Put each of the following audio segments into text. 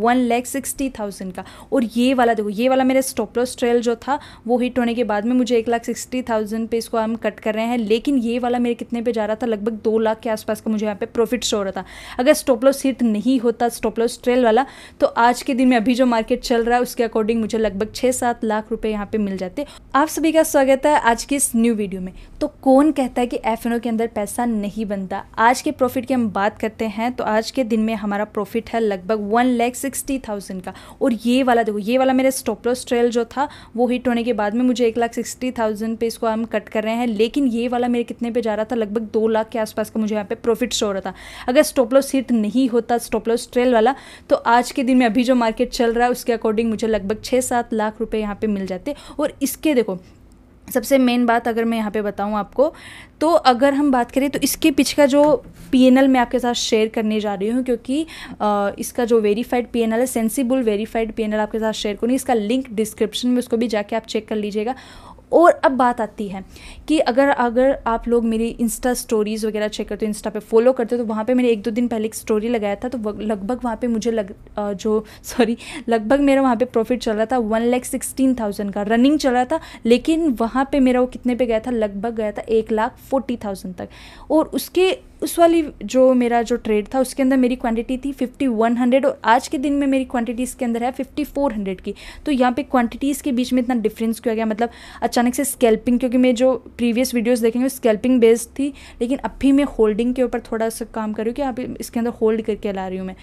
One lakh sixty thousand का और ये वाला देखो ये वाला मेरा स्टॉप लॉस ट्रेल जो था वो हिट होने के बाद में मुझे एक लाख सिक्सटी थाउजेंड पे इसको हम कट कर रहे हैं लेकिन ये वाला मेरे कितने पे जा रहा था लगभग दो लाख के आसपास का मुझे यहाँ पे प्रॉफिट शो हो रहा था अगर स्टॉप लॉस हिट नहीं होता स्टॉप लॉस ट्रेल वाला तो आज के दिन में अभी जो मार्केट चल रहा है उसके अकॉर्डिंग मुझे लगभग छः सात लाख रुपये यहाँ पे मिल जाते आप सभी का स्वागत है आज की इस न्यू वीडियो में तो कौन कहता है कि एफ के अंदर पैसा नहीं बनता आज के प्रॉफिट की हम बात करते हैं तो आज के दिन में हमारा प्रॉफिट है लगभग वन लैख सिक्सटी थाउजेंड का और ये वाला देखो ये वाला मेरा स्टॉप लॉस ट्रेल जो था वो हिट होने के बाद में मुझे एक लाख सिक्सटी थाउजेंड पे इसको हम कट कर रहे हैं लेकिन ये वाला मेरे कितने पे जा रहा था लगभग दो लाख के आसपास का मुझे यहाँ पे प्रॉफिट शो रहा था अगर स्टॉप लॉस हिट नहीं होता स्टॉप लॉस ट्रेल वाला तो आज के दिन में अभी जो मार्केट चल रहा है उसके अकॉर्डिंग मुझे लगभग छः सात लाख रुपये यहाँ पे मिल जाते और इसके देखो सबसे मेन बात अगर मैं यहाँ पे बताऊँ आपको तो अगर हम बात करें तो इसके पीछे का जो पी एन एल मैं आपके साथ शेयर करने जा रही हूँ क्योंकि आ, इसका जो वेरीफाइड पी एन एल है sensible verified P N L आपके साथ शेयर करूँगी इसका लिंक डिस्क्रिप्शन में उसको भी जाके आप चेक कर लीजिएगा और अब बात आती है कि अगर अगर आप लोग मेरी इंस्टा स्टोरीज़ वगैरह चेक करते हो इंस्टा पे फॉलो करते हो तो वहाँ पे मैंने एक दो दिन पहले एक स्टोरी लगाया था तो लगभग वहाँ पे मुझे लग जो सॉरी लगभग मेरा वहाँ पे प्रॉफिट चल रहा था वन लैख सिक्सटीन थाउजेंड का रनिंग चल रहा था लेकिन वहाँ पर मेरा वो कितने पे गया था लगभग गया था एक लाख फोर्टी थाउजेंड तक और उसके उस वाली जो मेरा जो ट्रेड था उसके अंदर मेरी क्वांटिटी थी फिफ्टी वन हंड्रेड और आज के दिन में मेरी क्वांटिटी इसके अंदर है फिफ्टी फोर हंड्रेड की तो यहाँ पे क्वांटिटीज़ के बीच में इतना डिफरेंस क्यों आ गया मतलब अचानक से स्केल्पिंग क्योंकि मैं जो प्रीवियस वीडियोस देखेंगे स्केल्पिंग बेस्ड थी लेकिन अब भी मैं होल्डिंग के ऊपर थोड़ा सा काम कर रही हूँ कि यहाँ पे इसके अंदर होल्ड करके ला रही हूँ मैं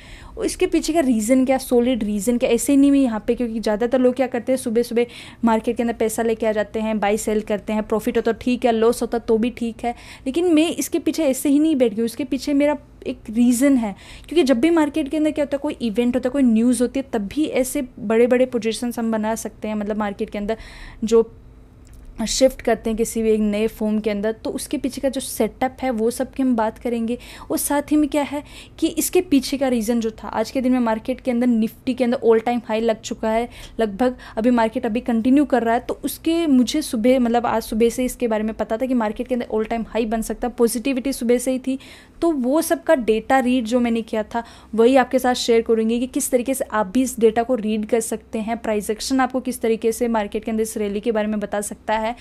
इसके पीछे का रीज़न क्या सॉलिड रीज़न क्या ऐसे ही नहीं मैं यहाँ पर क्योंकि ज़्यादातर लोग क्या करते हैं सुबह सुबह मार्केट के अंदर पैसा लेके आ जाते हैं बाई सेल करते हैं प्रॉफिट होता तो ठीक है लॉस होता तो, तो भी ठीक है लेकिन मैं इसके पीछे ऐसे ही नहीं मार्केट की उसके पीछे मेरा एक रीज़न है क्योंकि जब भी मार्केट के अंदर क्या होता है कोई इवेंट होता है कोई न्यूज़ होती है तब भी ऐसे बड़े बड़े पोजिशंस हम बना सकते हैं मतलब मार्केट के अंदर जो शिफ्ट करते हैं किसी भी एक नए फॉर्म के अंदर तो उसके पीछे का जो सेटअप है वो सब की हम बात करेंगे और साथ ही में क्या है कि इसके पीछे का रीज़न जो था आज के दिन में मार्केट के अंदर निफ्टी के अंदर ऑल टाइम हाई लग चुका है लगभग अभी मार्केट अभी कंटिन्यू कर रहा है तो उसके मुझे सुबह मतलब आज सुबह से इसके बारे में पता था कि मार्केट के अंदर ऑल टाइम हाई बन सकता पॉजिटिविटी सुबह से ही थी तो वो सब का डेटा रीड जो मैंने किया था वही आपके साथ शेयर करूँगी कि किस तरीके से आप भी इस डेटा को रीड कर सकते हैं प्राइजेक्शन आपको किस तरीके से मार्केट के अंदर इस रैली के बारे में बता सकता है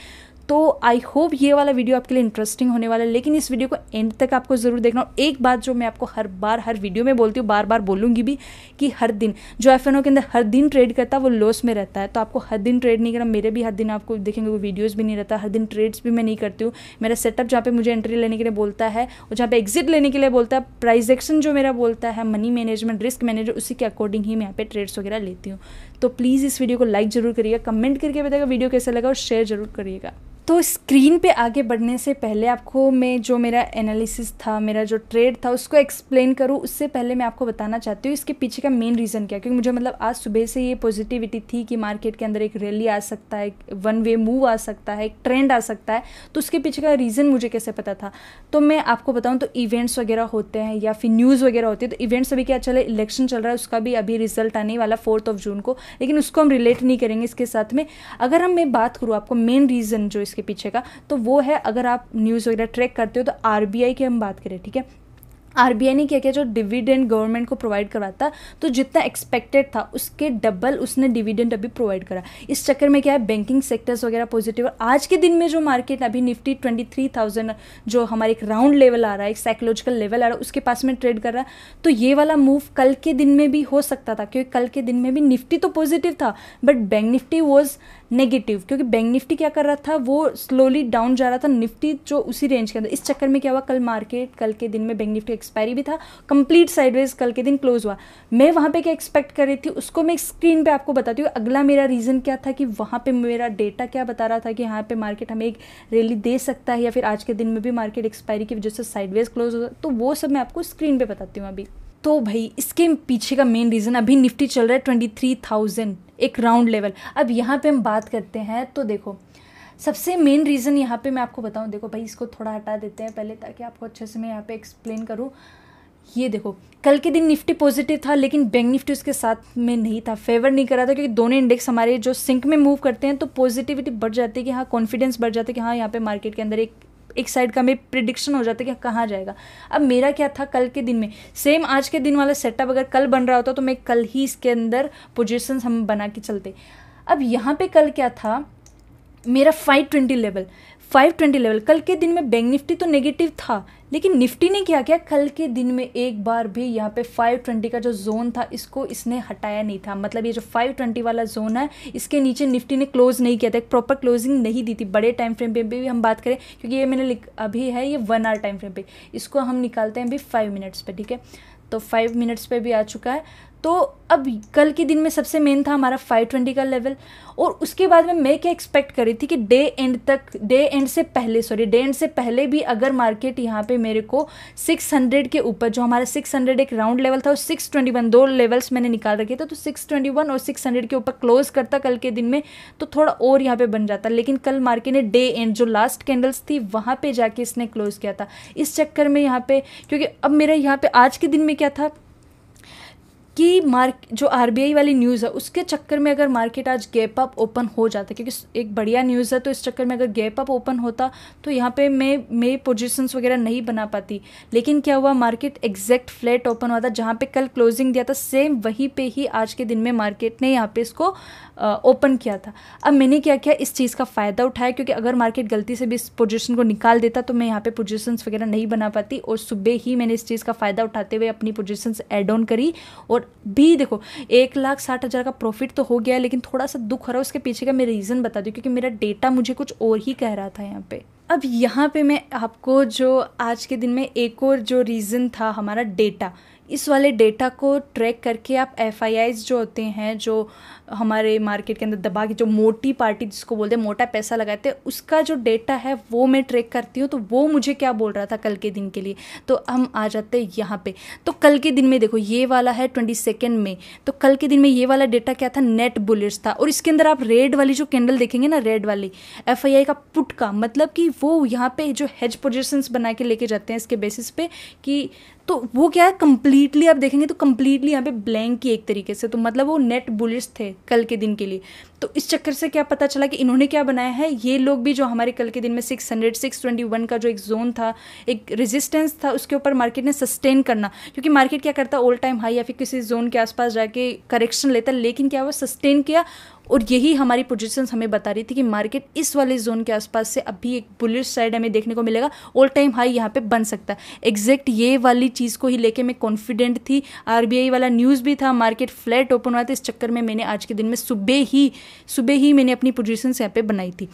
तो आई होप ये वाला वीडियो आपके लिए इंटरेस्टिंग होने वाला है लेकिन इस वीडियो को एंड तक आपको ज़रूर देखना और एक बात जो मैं आपको हर बार हर वीडियो में बोलती हूँ बार बार बोलूँगी भी कि हर दिन जो एफ के अंदर हर दिन ट्रेड करता है वो लॉस में रहता है तो आपको हर दिन ट्रेड नहीं करना मेरे भी हर दिन आपको देखेंगे वो वीडियोज़ भी नहीं रहता हर दिन ट्रेड्स भी मैं नहीं करती हूँ मेरा सेटअप जहाँ पे मुझे एंट्री लेने के लिए बोलता है और जहाँ पे एग्जिट लेने के लिए बोलता है प्राइजेक्शन जो मेरा बोलता है मनी मैनेजमेंट रिस्क मैनेजर उसी के अकॉर्डिंग ही मैं यहाँ पे ट्रेड्स वगैरह लेती हूँ तो प्लीज़ इस वीडियो को लाइक ज़रूर करिएगा कमेंट करके बताएगा वीडियो कैसा लगा और शेयर जरूर करिएगा तो स्क्रीन पे आगे बढ़ने से पहले आपको मैं जो मेरा एनालिसिस था मेरा जो ट्रेड था उसको एक्सप्लेन करूँ उससे पहले मैं आपको बताना चाहती हूँ इसके पीछे का मेन रीज़न क्या क्योंकि मुझे मतलब आज सुबह से ये पॉजिटिविटी थी कि मार्केट के अंदर एक रैली आ सकता है वन वे मूव आ सकता है एक ट्रेंड आ सकता है तो उसके पीछे का रीज़न मुझे कैसे पता था तो मैं आपको बताऊँ तो इवेंट्स वगैरह होते हैं या फिर न्यूज़ वगैरह होती है तो इवेंट्स अभी क्या चले इलेक्शन चल रहा है उसका भी अभी रिजल्ट आने वाला फोर्थ ऑफ जून को लेकिन उसको हम रिलेट नहीं करेंगे इसके साथ में अगर हम मैं बात करूँ आपको मेन रीज़न जो इसके इसके पीछे का तो वो है अगर आप न्यूज़ वगैरह ट्रैक करते हो तो आर की हम बात करें ठीक है आर ने क्या किया जो डिविडेंड गवर्नमेंट को प्रोवाइड करवाता तो जितना एक्सपेक्टेड था उसके डबल उसने डिविडेंड अभी प्रोवाइड करा इस चक्कर में क्या है बैंकिंग सेक्टर्स वगैरह पॉजिटिव और आज के दिन में जो मार्केट अभी निफ्टी 23,000 जो हमारे एक राउंड लेवल आ रहा है एक साइकोलॉजिकल लेवल आ रहा है उसके पास में ट्रेड कर रहा है तो ये वाला मूव कल के दिन में भी हो सकता था क्योंकि कल के दिन में भी निफ्टी तो पॉजिटिव था but bank Nifty was negative क्योंकि बैंक निफ्टी क्या कर रहा था वो स्लोली डाउन जा रहा था निफ्टी जो उसी रेंज के अंदर इस चक्कर में क्या हुआ कल मार्केट कल के दिन में बैंक निफ्टी एक्सपायरी भी था कंप्लीट साइडवेज कल के दिन क्लोज हुआ मैं वहाँ पे क्या एक्सपेक्ट कर रही थी उसको मैं स्क्रीन पे आपको बताती हूँ अगला मेरा रीज़न क्या था कि वहाँ पे मेरा डेटा क्या बता रहा था कि यहाँ पे मार्केट हमें एक रैली दे सकता है या फिर आज के दिन में भी मार्केट एक्सपायरी की वजह से साइडवेज क्लोज हो तो वो सब मैं आपको स्क्रीन पर बताती हूँ अभी तो भाई इसके पीछे का मेन रीज़न अभी निफ्टी चल रहा है ट्वेंटी थ्री थाउजेंड एक राउंड लेवल अब यहाँ पे हम बात करते हैं तो देखो सबसे मेन रीज़न यहाँ पे मैं आपको बताऊँ देखो भाई इसको थोड़ा हटा देते हैं पहले ताकि आपको अच्छे से मैं यहाँ पे एक्सप्लेन करूँ ये देखो कल के दिन निफ्टी पॉजिटिव था लेकिन बैंक निफ्टी उसके साथ में नहीं था फेवर नहीं कर रहा था क्योंकि दोनों इंडेक्स हमारे जो सिंक में मूव करते हैं तो पॉजिटिविटी बढ़ जाती है कि हाँ कॉन्फिडेंस बढ़ जाता है कि हाँ यहाँ पे मार्केट के अंदर एक एक साइड का मेरे प्रिडिक्शन हो जाता है कि कहाँ जाएगा अब मेरा क्या था कल के दिन में सेम आज के दिन वाला सेटअप अगर कल बन रहा होता तो मैं कल ही इसके अंदर पोजिशन हम बना के चलते अब यहाँ पे कल क्या था मेरा फाइव ट्वेंटी लेवल 520 लेवल कल के दिन में बैंक निफ्टी तो नेगेटिव था लेकिन निफ्टी ने क्या किया कल के दिन में एक बार भी यहाँ पे 520 का जो जोन था इसको इसने हटाया नहीं था मतलब ये जो 520 वाला जोन है इसके नीचे निफ्टी ने क्लोज नहीं किया था एक प्रॉपर क्लोजिंग नहीं दी थी बड़े टाइम फ्रेम पे भी हम बात करें क्योंकि ये मैंने अभी है ये वन आवर टाइम फ्रेम पे इसको हम निकालते हैं अभी फाइव मिनट्स पर ठीक है तो फाइव मिनट्स पर भी आ चुका है तो अब कल के दिन में सबसे मेन था हमारा फाइव ट्वेंटी का लेवल और उसके बाद में मैं क्या एक्सपेक्ट कर रही थी कि डे एंड तक डे एंड से पहले सॉरी डे एंड से पहले भी अगर मार्केट यहाँ पे मेरे को सिक्स हंड्रेड के ऊपर जो हमारा सिक्स हंड्रेड एक राउंड लेवल था और वन दो लेवल्स मैंने निकाल रखे थे तो सिक्स ट्वेंटी वन और सिक्स हंड्रेड के ऊपर क्लोज करता कल के दिन में तो थोड़ा और यहाँ पर बन जाता लेकिन कल मार्केट ने डे एंड जो लास्ट कैंडल्स थी वहाँ पर जाके इसने क्लोज किया था इस चक्कर में यहाँ पर क्योंकि अब मेरा यहाँ पर आज के दिन में क्या था कि मार्क जो आर वाली न्यूज़ है उसके चक्कर में अगर मार्केट आज गैप अप ओपन हो जाता क्योंकि एक बढ़िया न्यूज़ है तो इस चक्कर में अगर गैप अप ओपन होता तो यहाँ पे मैं मैं पोजिशंस वगैरह नहीं बना पाती लेकिन क्या हुआ मार्केट एग्जैक्ट फ्लैट ओपन हुआ था जहाँ पे कल क्लोजिंग दिया था सेम वहीं पे ही आज के दिन में मार्केट ने यहाँ पे इसको ओपन किया था अब मैंने क्या किया इस चीज़ का फ़ायदा उठाया क्योंकि अगर मार्केट गलती से भी इस पोजिशन को निकाल देता तो मैं यहाँ पे पोजिशंस वगैरह नहीं बना पाती और सुबह ही मैंने इस चीज़ का फ़ायदा उठाते हुए अपनी पोजिशंस एड ऑन करी और भी देखो एक लाख साठ हज़ार का प्रॉफिट तो हो गया है लेकिन थोड़ा सा दुख हो रहा है उसके पीछे का मैं रीज़न बता दूँ क्योंकि मेरा डेटा मुझे कुछ और ही कह रहा था यहाँ पे अब यहाँ पे मैं आपको जो आज के दिन में एक और जो रीज़न था हमारा डेटा इस वाले डेटा को ट्रैक करके आप एफ जो होते हैं जो हमारे मार्केट के अंदर दबा के जो मोटी पार्टी जिसको बोलते हैं मोटा पैसा लगाते हैं उसका जो डेटा है वो मैं ट्रैक करती हूँ तो वो मुझे क्या बोल रहा था कल के दिन के लिए तो हम आ जाते हैं यहाँ पे तो कल के दिन में देखो ये वाला है ट्वेंटी सेकेंड में तो कल के दिन में ये वाला डेटा क्या था नेट बुलेट्स था और इसके अंदर आप रेड वाली जो कैंडल देखेंगे ना रेड वाली एफ का पुट का मतलब कि वो यहाँ पे जो हेज पोजिशंस बना के लेके जाते हैं इसके बेसिस पे कि तो वो क्या है कम्प्लीटली आप देखेंगे तो कम्प्लीटली यहाँ पे ब्लैंक की एक तरीके से तो मतलब वो नेट बुलिस थे कल के दिन के लिए तो इस चक्कर से क्या पता चला कि इन्होंने क्या बनाया है ये लोग भी जो हमारे कल के दिन में six hundred six twenty one का जो एक जोन था एक रेजिस्टेंस था उसके ऊपर मार्केट ने सस्टेन करना क्योंकि मार्केट क्या करता ऑल टाइम हाई या फिर किसी जोन के आसपास जाके करेक्शन लेता लेकिन क्या वो सस्टेन किया और यही हमारी पोजिशन हमें बता रही थी कि मार्केट इस वाले जोन के आसपास से अभी एक बुलिश साइड हमें देखने को मिलेगा ऑल टाइम हाई यहाँ पे बन सकता है एग्जैक्ट ये वाली चीज़ को ही लेके मैं कॉन्फिडेंट थी आर वाला न्यूज़ भी था मार्केट फ्लैट ओपन हुआ था इस चक्कर में मैंने आज के दिन में सुबह ही सुबह ही मैंने अपनी पोजिशन यहाँ पे बनाई थी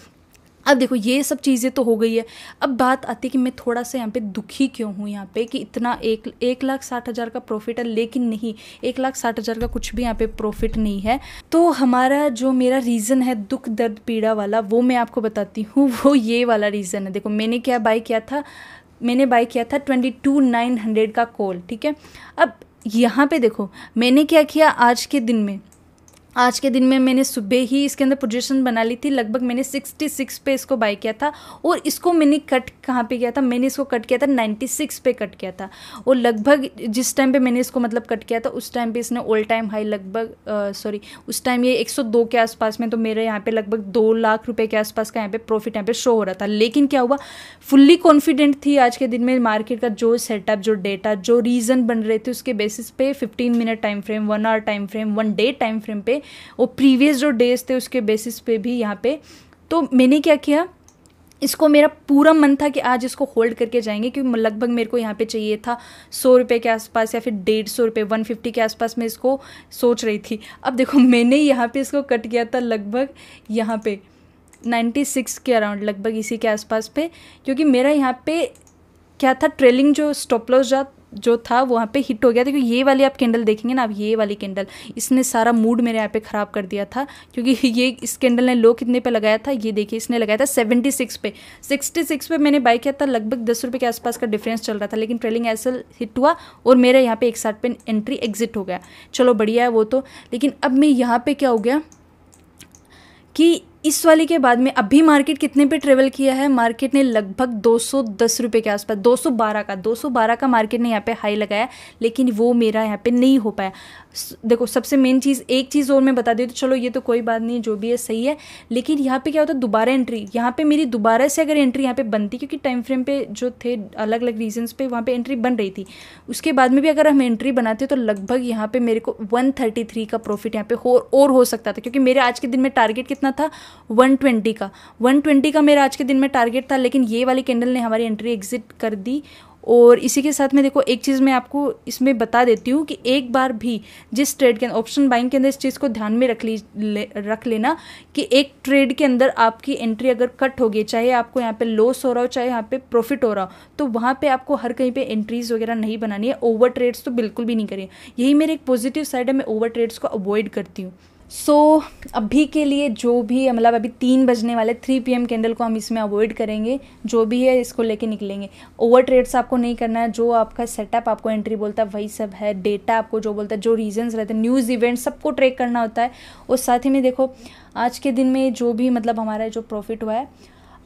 अब देखो ये सब चीज़ें तो हो गई है अब बात आती है कि मैं थोड़ा सा यहाँ पे दुखी क्यों हूँ यहाँ पे कि इतना एक एक लाख साठ हज़ार का प्रॉफिट है लेकिन नहीं एक लाख साठ हज़ार का कुछ भी यहाँ पे प्रॉफिट नहीं है तो हमारा जो मेरा रीज़न है दुख दर्द पीड़ा वाला वो मैं आपको बताती हूँ वो ये वाला रीज़न है देखो मैंने क्या बाई किया था मैंने बाई किया था ट्वेंटी टू नाइन हंड्रेड का कॉल ठीक है अब यहाँ पे देखो मैंने क्या किया आज के दिन में आज के दिन में मैंने सुबह ही इसके अंदर पोजीशन बना ली थी लगभग मैंने 66 पे इसको बाई किया था और इसको मैंने कट कहाँ पे किया था मैंने इसको कट किया था 96 पे कट किया था और लगभग जिस टाइम पे मैंने इसको मतलब कट किया था उस टाइम पे इसने ऑल टाइम हाई लगभग सॉरी उस टाइम ये 102 के आसपास में तो मेरे यहाँ पर लगभग दो लाख रुपये के आसपास का यहाँ पर प्रॉफिट यहाँ पर शो हो रहा था लेकिन क्या हुआ फुल्ली कॉन्फिडेंट थी आज के दिन में मार्केट का जो सेटअप जो डेटा जो रीज़न बन रहे थे उसके बेसिस पे fifteen minute time frame one hour time frame one day time frame पर वो प्रीवियस जो डेज थे उसके बेसिस पे भी यहाँ पे तो मैंने क्या किया इसको मेरा पूरा मन था कि आज इसको होल्ड करके जाएंगे क्योंकि लगभग मेरे को यहाँ पे चाहिए था सौ रुपये के आसपास या फिर डेढ़ सौ रुपये वन फिफ्टी के आसपास मैं इसको सोच रही थी अब देखो मैंने यहाँ पे इसको कट किया था लगभग यहाँ पे नाइन्टी सिक्स के अराउंड लगभग इसी के आसपास पे क्योंकि मेरा यहाँ पे क्या था ट्रेलिंग जो स्टॉपलॉस जा जो था वहाँ पे हिट हो गया था क्योंकि ये वाली आप कैंडल देखेंगे ना आप ये वाली कैंडल इसने सारा मूड मेरे यहाँ पे ख़राब कर दिया था क्योंकि ये इस कैंडल ने लो कितने पे लगाया था ये देखिए इसने लगाया था सिक्स पे सिक्सटी सिक्स पे मैंने बाई किया था लगभग दस रुपये के आसपास का डिफरेंस चल रहा था लेकिन ट्रेलिंग ऐसा हिट हुआ और मेरे यहाँ पर एक साथ पे एंट्री एग्जिट हो गया चलो बढ़िया है वो तो लेकिन अब मैं यहाँ पर क्या हो गया कि इस वाले के बाद में अभी मार्केट कितने पे ट्रेवल किया है मार्केट ने लगभग दो सौ के आसपास दो का दो का मार्केट ने यहाँ पे हाई लगाया लेकिन वो मेरा यहाँ पे नहीं हो पाया देखो सबसे मेन चीज़ एक चीज़ और मैं बता दी तो चलो ये तो कोई बात नहीं जो भी है सही है लेकिन यहाँ पे क्या होता है दोबारा एंट्री यहाँ पे मेरी दोबारा से अगर एंट्री यहाँ पे बनती क्योंकि टाइम फ्रेम पे जो थे अलग अलग रीजंस पे वहाँ पे एंट्री बन रही थी उसके बाद में भी अगर हम एंट्री बनाते तो लगभग यहाँ पे मेरे को 133 का प्रॉफिट यहाँ पे हो और हो सकता था क्योंकि मेरे आज के दिन में टारगेट कितना था 120 का 120 का मेरा आज के दिन में टारगेट था लेकिन ये वाली कैंडल ने हमारी एंट्री एग्जिट कर दी और इसी के साथ में देखो एक चीज़ मैं आपको इसमें बता देती हूँ कि एक बार भी जिस ट्रेड के अंदर ऑप्शन बाइंग के अंदर इस चीज़ को ध्यान में रख ली ले, रख लेना कि एक ट्रेड के अंदर आपकी एंट्री अगर कट हो गई चाहे आपको यहाँ पे लॉस हो रहा हो चाहे यहाँ पे प्रॉफिट हो रहा हो तो वहाँ पे आपको हर कहीं पे एंट्रीज वगैरह नहीं बनानी है ओवर ट्रेड्स तो बिल्कुल भी नहीं करें यही मेरे एक पॉजिटिव साइड है मैं ओवर ट्रेड्स को अवॉइड करती हूँ सो so, अभी के लिए जो भी मतलब अभी तीन बजने वाले थ्री पी एम कैंडल को हम इसमें अवॉइड करेंगे जो भी है इसको लेके निकलेंगे ओवर ट्रेड्स आपको नहीं करना है जो आपका सेटअप आपको एंट्री बोलता है वही सब है डेटा आपको जो बोलता है जो रीजंस रहते हैं न्यूज़ इवेंट सबको ट्रैक करना होता है और साथ ही में देखो आज के दिन में जो भी मतलब हमारा जो प्रॉफिट हुआ है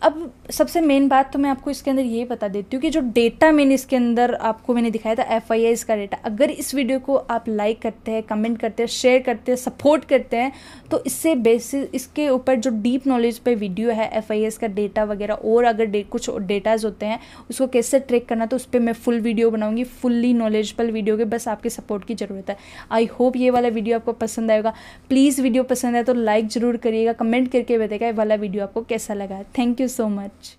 अब सबसे मेन बात तो मैं आपको इसके अंदर ये बता देती हूँ कि जो डेटा मैंने इसके अंदर आपको मैंने दिखाया था एफ आई का डेटा अगर इस वीडियो को आप लाइक करते हैं कमेंट करते हैं शेयर करते हैं सपोर्ट करते हैं तो इससे बेसिस इसके ऊपर जो डीप नॉलेज पे वीडियो है एफ का डेटा वगैरह और अगर डे, कुछ डेटाज होते हैं उसको कैसे ट्रैक करना तो उस पर मैं फुल वीडियो बनाऊँगी फुल्ली नॉलेजबल वीडियो के बस आपके सपोर्ट की ज़रूरत है आई होप ये वाला वीडियो आपको पसंद आएगा प्लीज़ वीडियो पसंद आए तो लाइक ज़रूर करिएगा कमेंट करके बताएगा ये वाला वीडियो आपको कैसा लगा thank you you so much.